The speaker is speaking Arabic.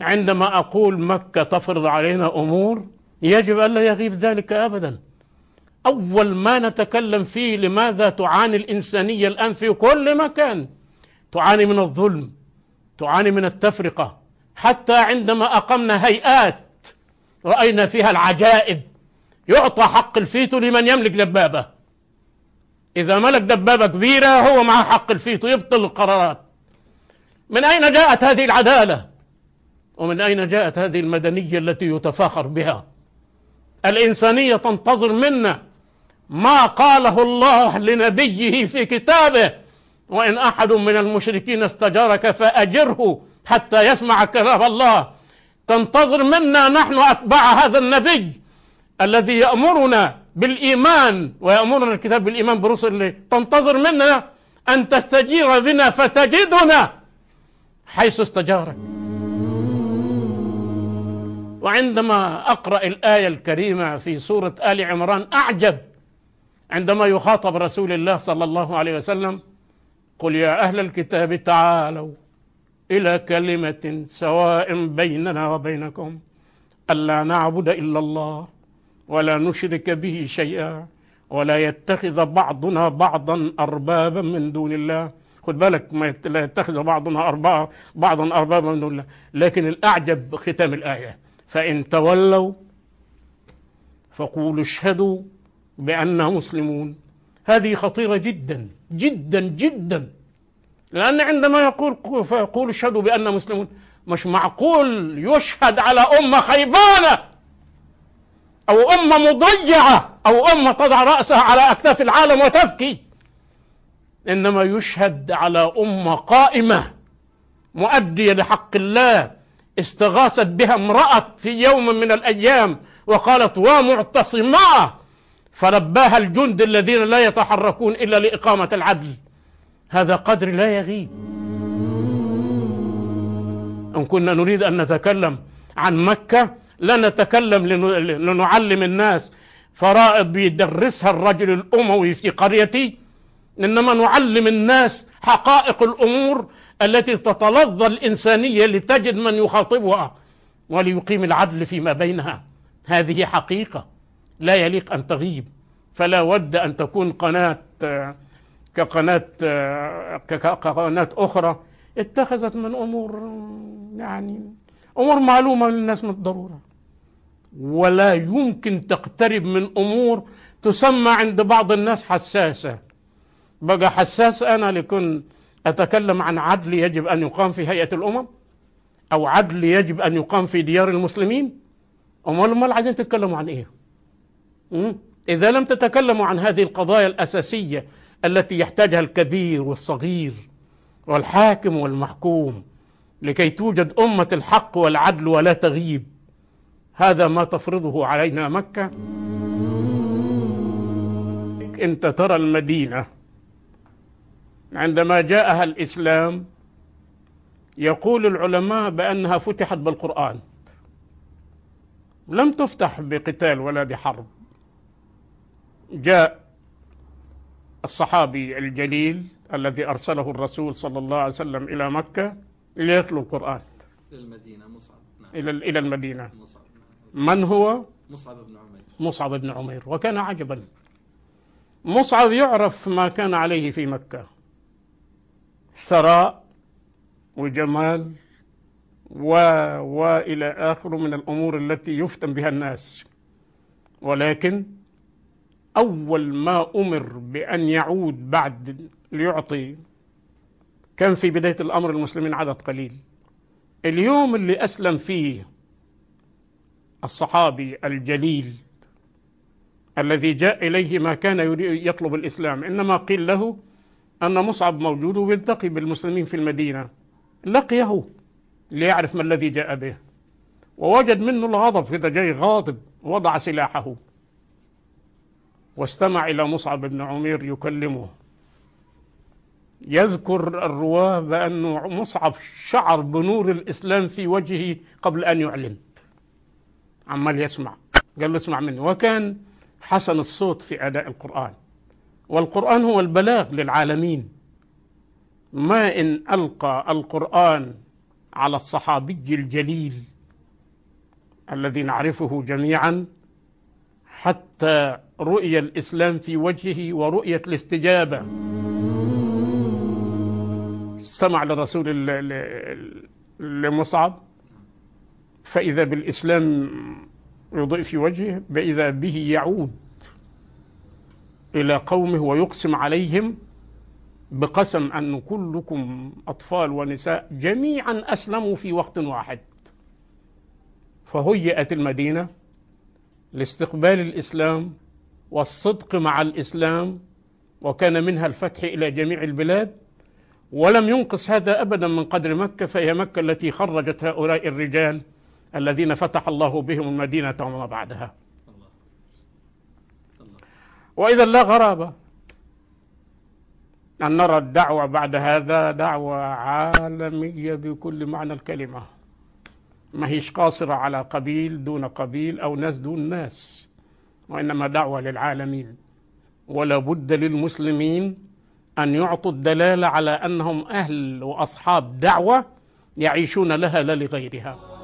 عندما أقول مكة تفرض علينا أمور يجب ألا يغيب ذلك أبدا أول ما نتكلم فيه لماذا تعاني الإنسانية الآن في كل مكان تعاني من الظلم تعاني من التفرقة حتى عندما أقمنا هيئات رأينا فيها العجائب يعطى حق الفيتو لمن يملك دبابة إذا ملك دبابة كبيرة هو معه حق الفيتو يبطل القرارات من أين جاءت هذه العدالة ومن أين جاءت هذه المدنية التي يتفاخر بها الإنسانية تنتظر منا ما قاله الله لنبيه في كتابه وإن أحد من المشركين استجارك فأجره حتى يسمع كلام الله تنتظر منا نحن أتباع هذا النبي الذي يأمرنا بالإيمان ويأمرنا الكتاب بالإيمان برسل الله تنتظر منا أن تستجير بنا فتجدنا حيث استجارك وعندما أقرأ الآية الكريمة في سورة آل عمران أعجب عندما يخاطب رسول الله صلى الله عليه وسلم قل يا أهل الكتاب تعالوا إلى كلمة سواء بيننا وبينكم ألا نعبد إلا الله ولا نشرك به شيئا ولا يتخذ بعضنا بعضا أربابا من دون الله خد بالك ما لا يتخذ بعضنا أربابا بعضا أربابا من دون الله لكن الأعجب ختام الآية فإن تولوا فقولوا اشهدوا بأننا مسلمون هذه خطيرة جدا جدا جدا لأن عندما يقول فيقول اشهدوا بأننا مسلمون مش معقول يشهد على أمة خيبانة أو أمة مضيعة أو أمة تضع رأسها على أكتاف العالم وتبكي إنما يشهد على أمة قائمة مؤدية لحق الله استغاثت بها امرأة في يوم من الأيام وقالت ومعتصماء فلباها الجند الذين لا يتحركون إلا لإقامة العدل هذا قدر لا يغيب إن كنا نريد أن نتكلم عن مكة لا نتكلم لنعلم الناس فرائض بيدرسها الرجل الأموي في قريتي إنما نعلم الناس حقائق الأمور التي تتلظى الإنسانية لتجد من يخاطبها وليقيم العدل فيما بينها هذه حقيقة لا يليق أن تغيب فلا ود أن تكون قناة كقناة كقناة أخرى اتخذت من أمور يعني أمور معلومة للناس من الضرورة ولا يمكن تقترب من أمور تسمى عند بعض الناس حساسة بقى حساس أنا لكون أتكلم عن عدل يجب أن يقام في هيئة الأمم أو عدل يجب أن يقام في ديار المسلمين أمال أمال عايزين تتكلموا عن إيه إذا لم تتكلموا عن هذه القضايا الأساسية التي يحتاجها الكبير والصغير والحاكم والمحكوم لكي توجد أمة الحق والعدل ولا تغيب هذا ما تفرضه علينا مكة أنت ترى المدينة عندما جاءها الإسلام يقول العلماء بأنها فتحت بالقرآن لم تفتح بقتال ولا بحرب جاء الصحابي الجليل الذي أرسله الرسول صلى الله عليه وسلم إلى مكة ليتلو القرآن إلى المدينة مصعب نعم. إلى إلى المدينة مصعب نعم. من هو؟ مصعب بن عمير مصعب بن عمير وكان عجبا مصعب يعرف ما كان عليه في مكة ثراء وجمال و والى اخره من الامور التي يفتن بها الناس ولكن اول ما امر بان يعود بعد ليعطي كان في بدايه الامر المسلمين عدد قليل اليوم اللي اسلم فيه الصحابي الجليل الذي جاء اليه ما كان يطلب الاسلام انما قيل له أن مصعب موجود ويلتقي بالمسلمين في المدينة لقيه ليعرف ما الذي جاء به ووجد منه الغضب إذا جاي غاضب وضع سلاحه واستمع إلى مصعب بن عمير يكلمه يذكر الرواه بأن مصعب شعر بنور الإسلام في وجهه قبل أن يعلن عمال يسمع قال له اسمع مني وكان حسن الصوت في أداء القرآن والقرآن هو البلاغ للعالمين ما إن ألقى القرآن على الصحابي الجليل الذي نعرفه جميعا حتى رؤي الإسلام في وجهه ورؤية الاستجابة سمع لرسول لمصعب فإذا بالإسلام يضيء في وجهه فإذا به يعود إلى قومه ويقسم عليهم بقسم أن كلكم أطفال ونساء جميعا أسلموا في وقت واحد فهيئت المدينة لاستقبال الإسلام والصدق مع الإسلام وكان منها الفتح إلى جميع البلاد ولم ينقص هذا أبدا من قدر مكة فهي مكة التي خرجت هؤلاء الرجال الذين فتح الله بهم المدينة وما بعدها وإذا لا غرابة أن نرى الدعوة بعد هذا دعوة عالمية بكل معنى الكلمة ما هيش قاصرة على قبيل دون قبيل أو ناس دون ناس وإنما دعوة للعالمين ولا بد للمسلمين أن يعطوا الدلالة على أنهم أهل وأصحاب دعوة يعيشون لها لا لغيرها